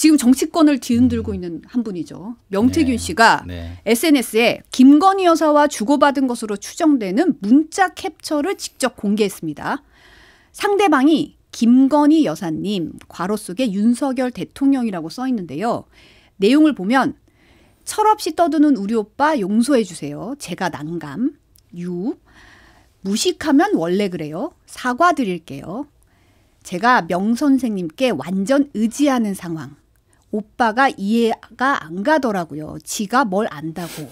지금 정치권을 뒤흔들고 음. 있는 한 분이죠. 명태균 네. 씨가 네. SNS에 김건희 여사와 주고받은 것으로 추정되는 문자 캡처를 직접 공개했습니다. 상대방이 김건희 여사님 과로 속에 윤석열 대통령이라고 써 있는데요. 내용을 보면 철없이 떠드는 우리 오빠 용서해 주세요. 제가 난감. 유 무식하면 원래 그래요. 사과드릴게요. 제가 명 선생님께 완전 의지하는 상황. 오빠가 이해가 안 가더라고요. 지가 뭘 안다고.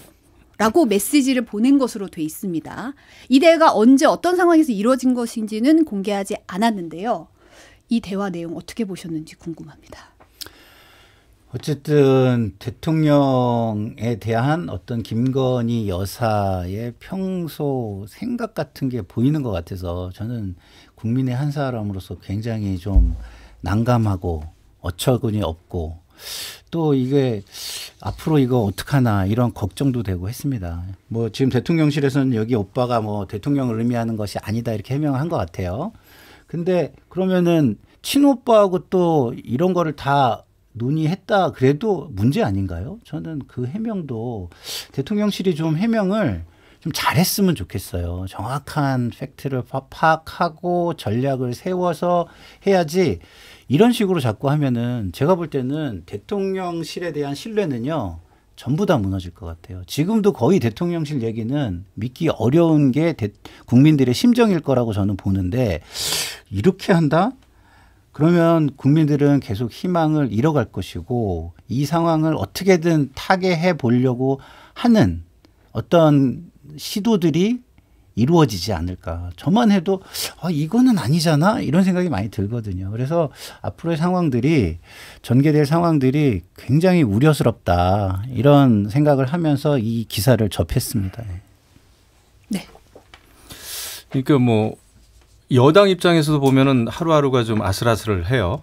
라고 메시지를 보낸 것으로 돼 있습니다. 이 대화가 언제 어떤 상황에서 이루어진 것인지는 공개하지 않았는데요. 이 대화 내용 어떻게 보셨는지 궁금합니다. 어쨌든 대통령에 대한 어떤 김건희 여사의 평소 생각 같은 게 보이는 것 같아서 저는 국민의 한 사람으로서 굉장히 좀 난감하고 어처구니 없고 또 이게 앞으로 이거 어떡하나 이런 걱정도 되고 했습니다. 뭐 지금 대통령실에서는 여기 오빠가 뭐 대통령을 의미하는 것이 아니다 이렇게 해명한 것 같아요. 근데 그러면은 친오빠하고 또 이런 거를 다 논의했다 그래도 문제 아닌가요? 저는 그 해명도 대통령실이 좀 해명을 좀 잘했으면 좋겠어요. 정확한 팩트를 파악하고 전략을 세워서 해야지 이런 식으로 자꾸 하면은 제가 볼 때는 대통령실에 대한 신뢰는요. 전부 다 무너질 것 같아요. 지금도 거의 대통령실 얘기는 믿기 어려운 게 대, 국민들의 심정일 거라고 저는 보는데 이렇게 한다? 그러면 국민들은 계속 희망을 잃어갈 것이고 이 상황을 어떻게든 타개해 보려고 하는 어떤 시도들이 이루어지지 않을까. 저만 해도 아, 이거는 아니잖아 이런 생각이 많이 들거든요. 그래서 앞으로의 상황들이 전개될 상황들이 굉장히 우려스럽다 이런 생각을 하면서 이 기사를 접했습니다. 네. 그러니까 뭐 여당 입장에서도 보면은 하루하루가 좀 아슬아슬해요.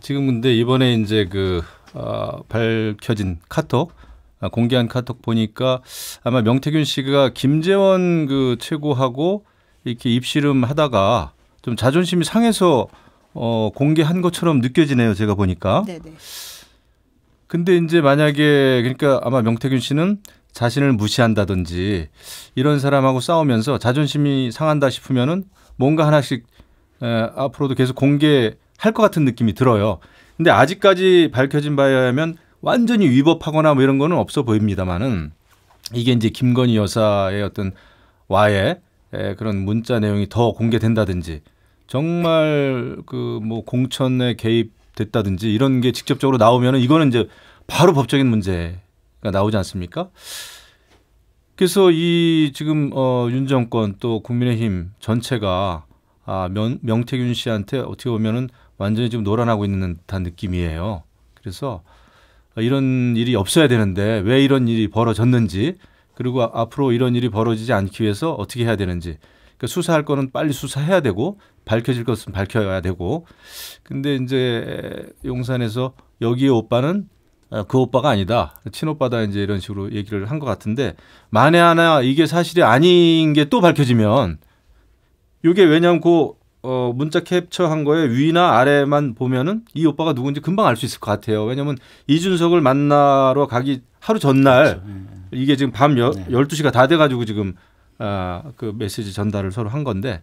지금 근데 이번에 이제 그 어, 밝혀진 카톡 아, 공개한 카톡 보니까 아마 명태균 씨가 김재원 그 최고하고 이렇게 입씨름 하다가 좀 자존심이 상해서 어, 공개한 것처럼 느껴지네요. 제가 보니까. 네네. 근데 이제 만약에 그러니까 아마 명태균 씨는 자신을 무시한다든지 이런 사람하고 싸우면서 자존심이 상한다 싶으면은 뭔가 하나씩 에, 앞으로도 계속 공개할 것 같은 느낌이 들어요. 근데 아직까지 밝혀진 바에 의하면 완전히 위법하거나 뭐 이런 거는 없어 보입니다만은 이게 이제 김건희 여사의 어떤 와해 그런 문자 내용이 더 공개된다든지 정말 그 뭐 공천에 개입됐다든지 이런 게 직접적으로 나오면은 이거는 이제 바로 법적인 문제가 나오지 않습니까? 그래서 이 지금 어, 윤 정권 또 국민의힘 전체가 아, 명, 명태균 씨한테 어떻게 보면은 완전히 지금 노란하고 있는 듯한 느낌이에요. 그래서 이런 일이 없어야 되는데 왜 이런 일이 벌어졌는지 그리고 아, 앞으로 이런 일이 벌어지지 않기 위해서 어떻게 해야 되는지 그러니까 수사할 거는 빨리 수사해야 되고 밝혀질 것은 밝혀야 되고 근데 이제 용산에서 여기에 오빠는 아, 그 오빠가 아니다 친오빠다 이제 이런 식으로 얘기를 한 것 같은데 만에 하나 이게 사실이 아닌 게 또 밝혀지면 이게 왜냐면 그 어, 문자 캡처한 거에 위나 아래만 보면은 이 오빠가 누군지 금방 알 수 있을 것 같아요. 왜냐면 이준석을 만나러 가기 하루 전날 그렇죠. 네, 네. 이게 지금 밤 여, 네. 12시가 다 돼 가지고 지금 아, 그 메시지 전달을 서로 한 건데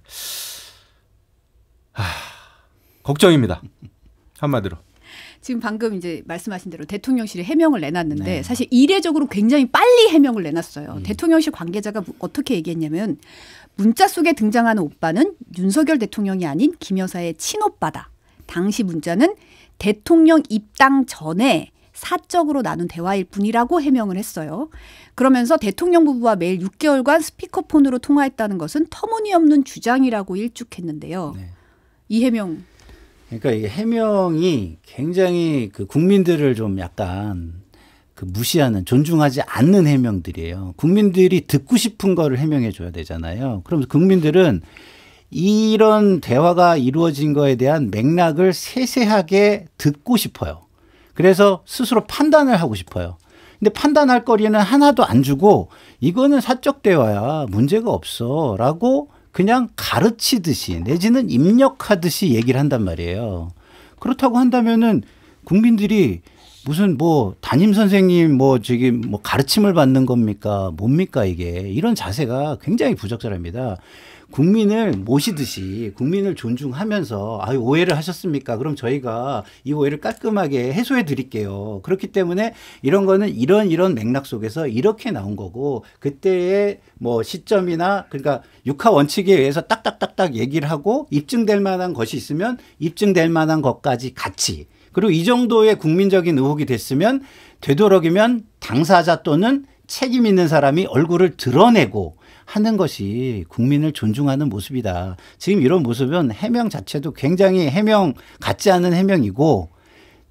하, 걱정입니다. 한마디로. 지금 방금 이제 말씀하신 대로 대통령실이 해명을 내놨는데 네. 사실 이례적으로 굉장히 빨리 해명을 내놨어요. 음. 대통령실 관계자가 뭐 어떻게 얘기했냐면 문자 속에 등장하는 오빠는 윤석열 대통령이 아닌 김 여사의 친오빠다. 당시 문자는 대통령 입당 전에 사적으로 나눈 대화일 뿐이라고 해명을 했어요. 그러면서 대통령 부부와 매일 6개월간 스피커폰으로 통화했다는 것은 터무니없는 주장이라고 일축했는데요. 네. 이 해명. 그러니까 이게 해명이 굉장히 그 국민들을 좀 약간 그 무시하는 존중하지 않는 해명들이에요. 국민들이 듣고 싶은 거를 해명해 줘야 되잖아요. 그럼 러 국민들은 이런 대화가 이루어진 거에 대한 맥락을 세세하게 듣고 싶어요. 그래서 스스로 판단을 하고 싶어요. 근데 판단할 거리는 하나도 안 주고 이거는 사적 대화야 문제가 없어라고 그냥 가르치듯이 내지는 입력하듯이 얘기를 한단 말이에요. 그렇다고 한다면은 국민들이 무슨 뭐 담임 선생님 뭐 저기 뭐 가르침을 받는 겁니까 뭡니까 이게 이런 자세가 굉장히 부적절합니다. 국민을 모시듯이 국민을 존중하면서 아 오해를 하셨습니까? 그럼 저희가 이 오해를 깔끔하게 해소해 드릴게요. 그렇기 때문에 이런 거는 이런 이런 맥락 속에서 이렇게 나온 거고 그때의 뭐 시점이나 그러니까 육하 원칙에 의해서 딱딱딱딱 얘기를 하고 입증될 만한 것이 있으면 입증될 만한 것까지 같이 그리고 이 정도의 국민적인 의혹이 됐으면 되도록이면 당사자 또는 책임 있는 사람이 얼굴을 드러내고 하는 것이 국민을 존중하는 모습이다. 지금 이런 모습은 해명 자체도 굉장히 해명 같지 않은 해명이고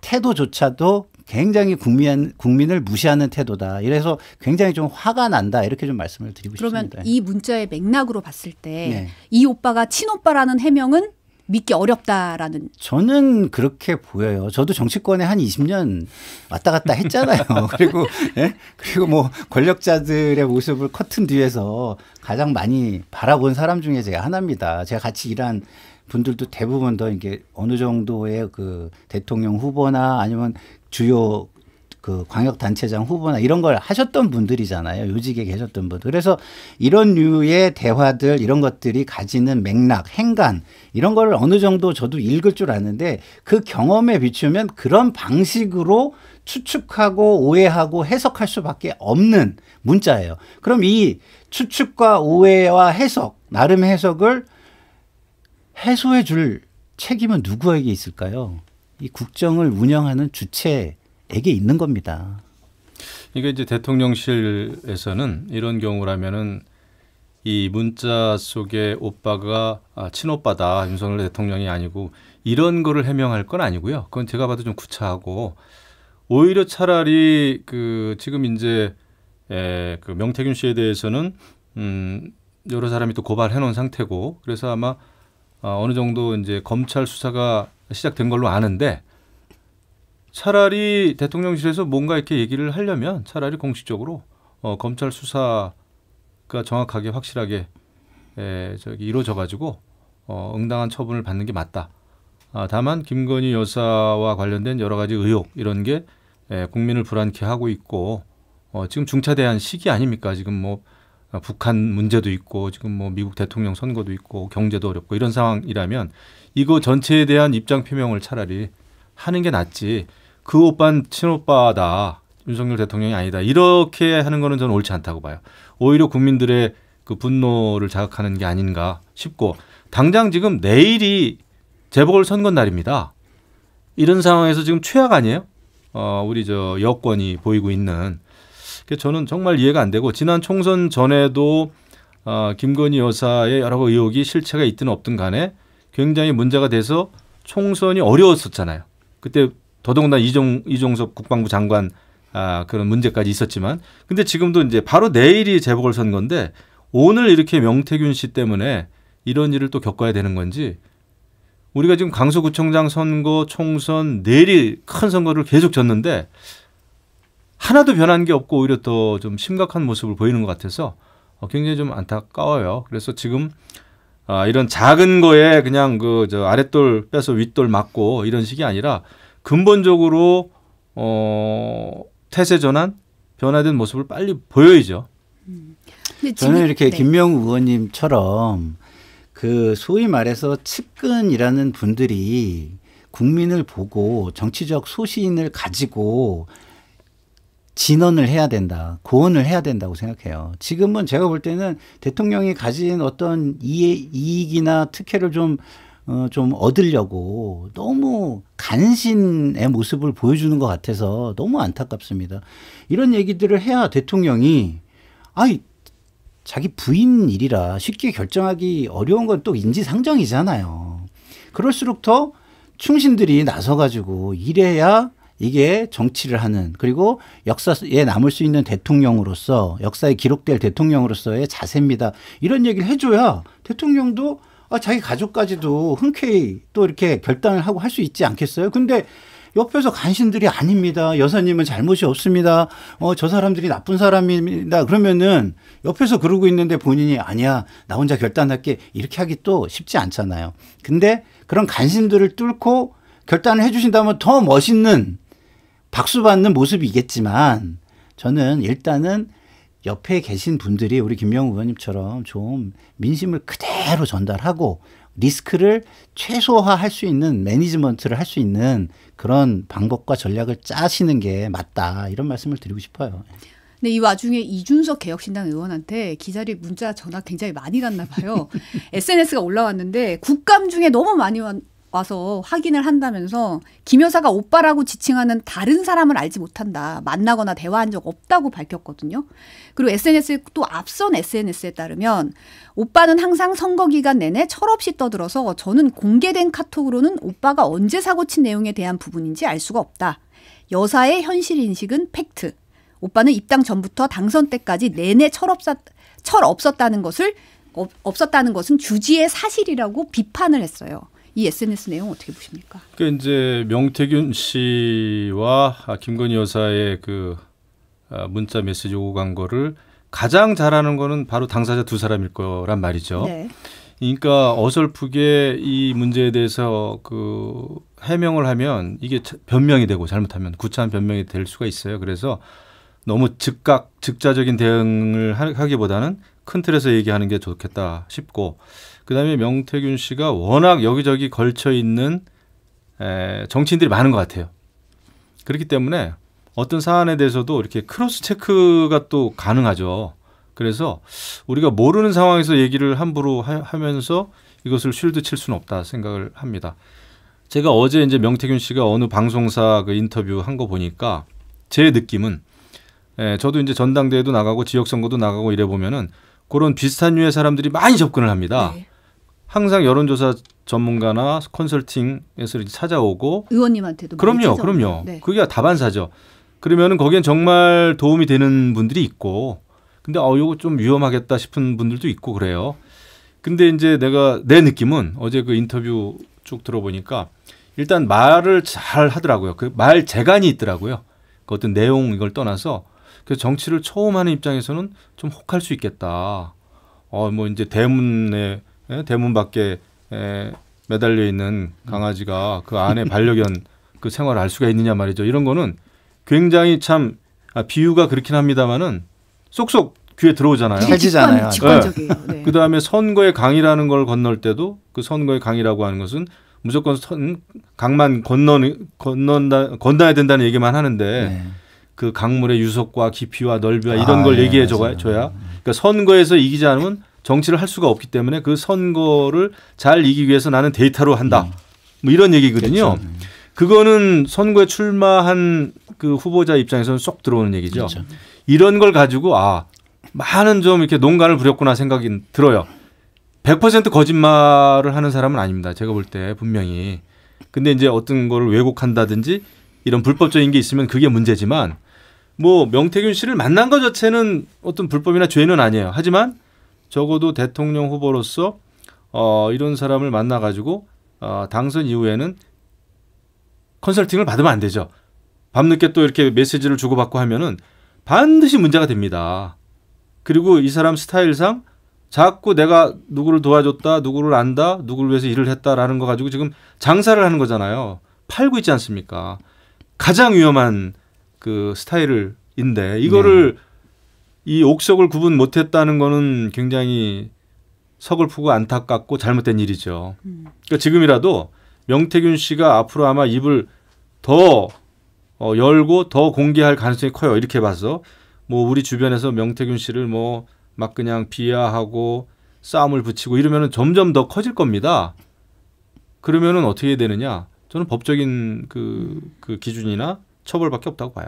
태도조차도 굉장히 국민, 국민을 무시하는 태도다. 이래서 굉장히 좀 화가 난다. 이렇게 좀 말씀을 드리고 그러면 싶습니다. 그러면 이 문자의 맥락으로 봤을 때이 네. 오빠가 친오빠라는 해명은 믿기 어렵다라는. 저는 그렇게 보여요. 저도 정치권에 한 20년 왔다 갔다 했잖아요. 그리고 예? 그리고 뭐 권력자들의 모습을 커튼 뒤에서 가장 많이 바라본 사람 중에 제가 하나입니다. 제가 같이 일한 분들도 대부분 더 이게 어느 정도의 그 대통령 후보나 아니면 주요 그 광역 단체장 후보나 이런 걸 하셨던 분들이잖아요. 요직에 계셨던 분들. 그래서 이런 류의 대화들 이런 것들이 가지는 맥락, 행간 이런 걸 어느 정도 저도 읽을 줄 아는데 그 경험에 비추면 그런 방식으로 추측하고 오해하고 해석할 수밖에 없는 문자예요. 그럼 이 추측과 오해와 해석, 나름 해석을 해소해 줄 책임은 누구에게 있을까요? 이 국정을 운영하는 주체 에게 있는 겁니다. 이게 이제 대통령실에서는 이런 경우라면은 이 문자 속에 오빠가 아, 친오빠다 윤석열 대통령이 아니고 이런 거를 해명할 건 아니고요. 그건 제가 봐도 좀 구차하고 오히려 차라리 그 지금 이제 에, 그 명태균 씨에 대해서는 음 여러 사람이 또 고발해 놓은 상태고 그래서 아마 어, 어느 정도 이제 검찰 수사가 시작된 걸로 아는데 차라리 대통령실에서 뭔가 이렇게 얘기를 하려면 차라리 공식적으로 어, 검찰 수사가 정확하게 확실하게 에, 저기 이루어져 가지고 어, 응당한 처분을 받는 게 맞다. 아, 다만 김건희 여사와 관련된 여러 가지 의혹 이런 게 에, 국민을 불안케 하고 있고 어, 지금 중차대한 시기 아닙니까? 지금 뭐 어, 북한 문제도 있고 지금 뭐 미국 대통령 선거도 있고 경제도 어렵고 이런 상황이라면 이거 전체에 대한 입장 표명을 차라리 하는 게 낫지. 그 오빠는 친오빠다. 윤석열 대통령이 아니다. 이렇게 하는 거는 저는 옳지 않다고 봐요. 오히려 국민들의 그 분노를 자극하는 게 아닌가 싶고 당장 지금 내일이 재보궐 선거 날입니다. 이런 상황에서 지금 최악 아니에요? 어, 우리 저 여권이 보이고 있는. 저는 정말 이해가 안 되고 지난 총선 전에도 어, 김건희 여사의 여러 의혹이 실체가 있든 없든 간에 굉장히 문제가 돼서 총선이 어려웠었잖아요. 그때 더더군다나 이종 이종섭 국방부 장관 아, 그런 문제까지 있었지만 근데 지금도 이제 바로 내일이 재보궐 선거인데 오늘 이렇게 명태균 씨 때문에 이런 일을 또 겪어야 되는 건지 우리가 지금 강서구청장 선거, 총선 내일 이큰 선거를 계속 졌는데 하나도 변한 게 없고 오히려 더 좀 심각한 모습을 보이는 것 같아서 어, 굉장히 좀 안타까워요. 그래서 지금 아, 이런 작은 거에 그냥 그 저 아랫돌 빼서 윗돌 맞고 이런 식이 아니라 근본적으로 어, 태세 전환 변화된 모습을 빨리 보여야죠. 저는 이렇게 네. 김명 의원님처럼 그 소위 말해서 측근이라는 분들이 국민을 보고 정치적 소신을 가지고 진언을 해야 된다, 고언을 해야 된다고 생각해요. 지금은 제가 볼 때는 대통령이 가진 어떤 이익이나 특혜를 좀 어, 좀 얻으려고 너무 간신의 모습을 보여주는 것 같아서 너무 안타깝습니다. 이런 얘기들을 해야 대통령이 아이 자기 부인 일이라 쉽게 결정하기 어려운 건 또 인지상정이잖아요. 그럴수록 더 충신들이 나서가지고 이래야 이게 정치를 하는 그리고 역사에 남을 수 있는 대통령으로서 역사에 기록될 대통령으로서의 자세입니다. 이런 얘기를 해줘야 대통령도 아, 자기 가족까지도 흔쾌히 또 이렇게 결단을 하고 할 수 있지 않겠어요? 근데 옆에서 간신들이 아닙니다. 여사님은 잘못이 없습니다. 어, 저 사람들이 나쁜 사람입니다. 그러면은 옆에서 그러고 있는데 본인이 아니야. 나 혼자 결단할게. 이렇게 하기 또 쉽지 않잖아요. 근데 그런 간신들을 뚫고 결단을 해주신다면 더 멋있는 박수 받는 모습이겠지만 저는 일단은 옆에 계신 분들이 우리 김명우 의원님처럼 좀 민심을 그대로 전달하고 리스크를 최소화할 수 있는 매니지먼트를 할 수 있는 그런 방법과 전략을 짜시는 게 맞다 이런 말씀을 드리고 싶어요. 근이 네, 와중에 이준석 개혁신당 의원한테 기자리 문자 전화 굉장히 많이 갔나 봐요. SNS가 올라왔는데 국감 중에 너무 많이 와서 확인을 한다면서 김 여사가 오빠라고 지칭하는 다른 사람을 알지 못한다. 만나거나 대화한 적 없다고 밝혔거든요. 그리고 SNS 에또 앞선 SNS에 따르면 오빠는 항상 선거 기간 내내 철없이 떠들어서 저는 공개된 카톡으로는 오빠가 언제 사고 친 내용에 대한 부분인지 알 수가 없다. 여사의 현실 인식은 팩트. 오빠는 입당 전부터 당선 때까지 내내 철없사, 철없었다는 것을 없었다는 것은 주지의 사실이라고 비판을 했어요. 이 SNS 내용 어떻게 보십니까? 그 이제 명태균 씨와 김건희 여사의 그 아, 문자 메시지 오고 간 거를 가장 잘하는 거는 바로 당사자 두 사람일 거란 말이죠. 네. 그러니까 어설프게 이 문제에 대해서 그 해명을 하면 이게 변명이 되고 잘못하면 구차한 변명이 될 수가 있어요. 그래서 너무 즉각 즉자적인 대응을 하기보다는 큰 틀에서 얘기하는 게 좋겠다 싶고 그다음에 명태균 씨가 워낙 여기저기 걸쳐 있는 정치인들이 많은 것 같아요. 그렇기 때문에 어떤 사안에 대해서도 이렇게 크로스 체크가 또 가능하죠. 그래서 우리가 모르는 상황에서 얘기를 함부로 하, 면서 이것을 쉴드 칠 수는 없다 생각을 합니다. 제가 어제 이제 명태균 씨가 어느 방송사 그 인터뷰 한 거 보니까 제 느낌은 예, 저도 이제 전당대회도 나가고 지역 선거도 나가고 이래 보면은 그런 비슷한 류의 사람들이 많이 접근을 합니다. 네. 항상 여론조사 전문가나 컨설팅에서 찾아오고 의원님한테도 그럼요, 그럼요. 네. 그게 다반사죠. 그러면은 거기엔 정말 도움이 되는 분들이 있고, 근데 어 이거 좀 위험하겠다 싶은 분들도 있고 그래요. 근데 이제 내가 내 느낌은 어제 그 인터뷰 쭉 들어보니까 일단 말을 잘 하더라고요. 그 말 재간이 있더라고요. 그 어떤 내용 이걸 떠나서 그 정치를 처음 하는 입장에서는 좀 혹할 수 있겠다. 어, 뭐 이제 대문에 예, 대문 밖에 에, 예, 매달려 있는 강아지가 그 안에 반려견 그 생활을 할 수가 있느냐 말이죠. 이런 거는 굉장히 참 아, 비유가 그렇긴 합니다만은 쏙쏙 귀에 들어오잖아요. 찰지잖아요. 직관적이에요. 네. 네. 그 다음에 선거의 강이라는 걸 건널 때도 그 선거의 강이라고 하는 것은 무조건 선, 강만 건너 건넌다 건너야 된다는 얘기만 하는데. 네. 그 강물의 유속과 깊이와 넓이와 이런 아, 걸 예, 얘기해 줘야 그러니까 선거에서 이기지 않으면 정치를 할 수가 없기 때문에 그 선거를 잘 이기기 위해서 나는 데이터로 한다. 음. 뭐 이런 얘기거든요. 그렇죠. 네. 그거는 선거에 출마한 그 후보자 입장에서는 쏙 들어오는 얘기죠. 그렇죠. 이런 걸 가지고 아 많은 좀 이렇게 농간을 부렸구나 생각이 들어요. 100% 거짓말을 하는 사람은 아닙니다. 제가 볼 때 분명히. 근데 이제 어떤 거를 왜곡한다든지 이런 불법적인 게 있으면 그게 문제지만 뭐 명태균 씨를 만난 것 자체는 어떤 불법이나 죄는 아니에요. 하지만 적어도 대통령 후보로서 어, 이런 사람을 만나 가지고 어, 당선 이후에는 컨설팅을 받으면 안 되죠. 밤늦게 또 이렇게 메시지를 주고받고 하면은 반드시 문제가 됩니다. 그리고 이 사람 스타일상 자꾸 내가 누구를 도와줬다, 누구를 안다, 누구를 위해서 일을 했다라는 거 가지고 지금 장사를 하는 거잖아요. 팔고 있지 않습니까? 가장 위험한 그 스타일을 인데 이거를 네. 이 옥석을 구분 못했다는 거는 굉장히 서글프고 안타깝고 잘못된 일이죠. 음. 그러니까 지금이라도 명태균 씨가 앞으로 아마 입을 더 어, 열고 더 공개할 가능성이 커요. 이렇게 봐서 뭐 우리 주변에서 명태균 씨를 뭐 막 그냥 비하하고 싸움을 붙이고 이러면은 점점 더 커질 겁니다. 그러면은 어떻게 되느냐? 저는 법적인 그, 그 기준이나 처벌밖에 없다고 봐요.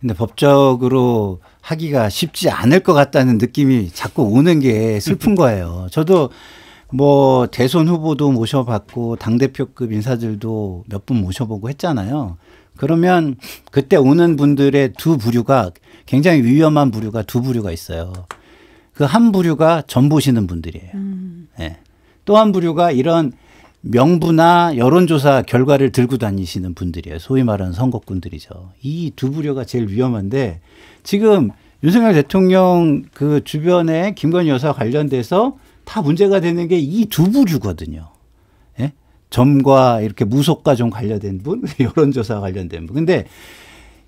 근데 법적으로 하기가 쉽지 않을 것 같다는 느낌이 자꾸 오는 게 슬픈 거예요. 저도 뭐 대선 후보도 모셔봤고 당 대표급 인사들도 몇 분 모셔보고 했잖아요. 그러면 그때 오는 분들의 두 부류가 굉장히 위험한 부류가 두 부류가 있어요. 그 한 부류가 전 보시는 분들이에요. 음. 네. 예. 또한 부류가 이런 명부나 여론조사 결과를 들고 다니시는 분들이에요. 소위 말하는 선거꾼들이죠. 이 두 부류가 제일 위험한데 지금 윤석열 대통령 그 주변에 김건희 여사 관련돼서 다 문제가 되는 게 이 두 부류거든요. 예? 점과 이렇게 무속과 좀 관련된 분, 여론조사 관련된 분. 근데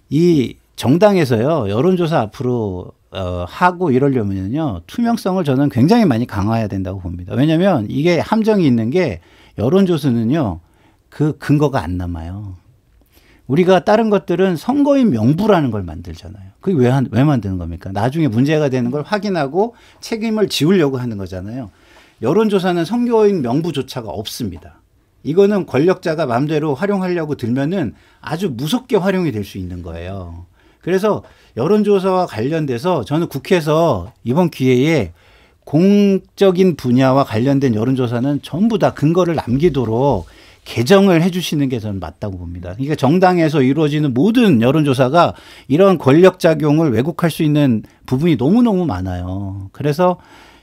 이 정당에서요, 여론조사 앞으로 어, 하고 이러려면요, 투명성을 저는 굉장히 많이 강화해야 된다고 봅니다. 왜냐면 하 이게 함정이 있는 게 여론조사는요, 그 근거가 안 남아요. 우리가 다른 것들은 선거인 명부라는 걸 만들잖아요. 그게 왜, 왜 만드는 겁니까? 나중에 문제가 되는 걸 확인하고 책임을 지우려고 하는 거잖아요. 여론조사는 선거인 명부조차가 없습니다. 이거는 권력자가 마음대로 활용하려고 들면은 아주 무섭게 활용이 될 수 있는 거예요. 그래서 여론조사와 관련돼서 저는 국회에서 이번 기회에 공적인 분야와 관련된 여론조사는 전부 다 근거를 남기도록 개정을 해주시는 게 저는 맞다고 봅니다. 그러니까 정당에서 이루어지는 모든 여론조사가 이런 권력작용을 왜곡할 수 있는 부분이 너무너무 많아요. 그래서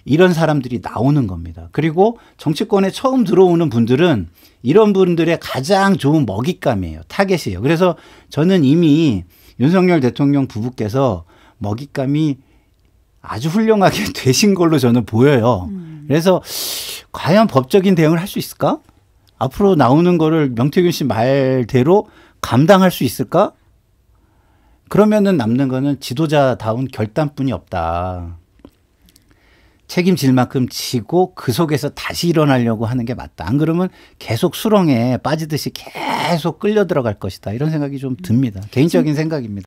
이런 사람들이 나오는 겁니다. 그리고 정치권에 처음 들어오는 분들은 이런 분들의 가장 좋은 먹잇감이에요. 타겟이에요. 그래서 저는 이미 윤석열 대통령 부부께서 먹잇감이 아주 훌륭하게 되신 걸로 저는 보여요. 음. 그래서 과연 법적인 대응을 할 수 있을까? 앞으로 나오는 거를 명태균 씨 말대로 감당할 수 있을까? 그러면은 남는 거는 지도자다운 결단뿐이 없다. 책임질 만큼 지고 그 속에서 다시 일어나려고 하는 게 맞다. 안 그러면 계속 수렁에 빠지듯이 계속 끌려 들어갈 것이다. 이런 생각이 좀 음. 듭니다. 개인적인 생각입니다.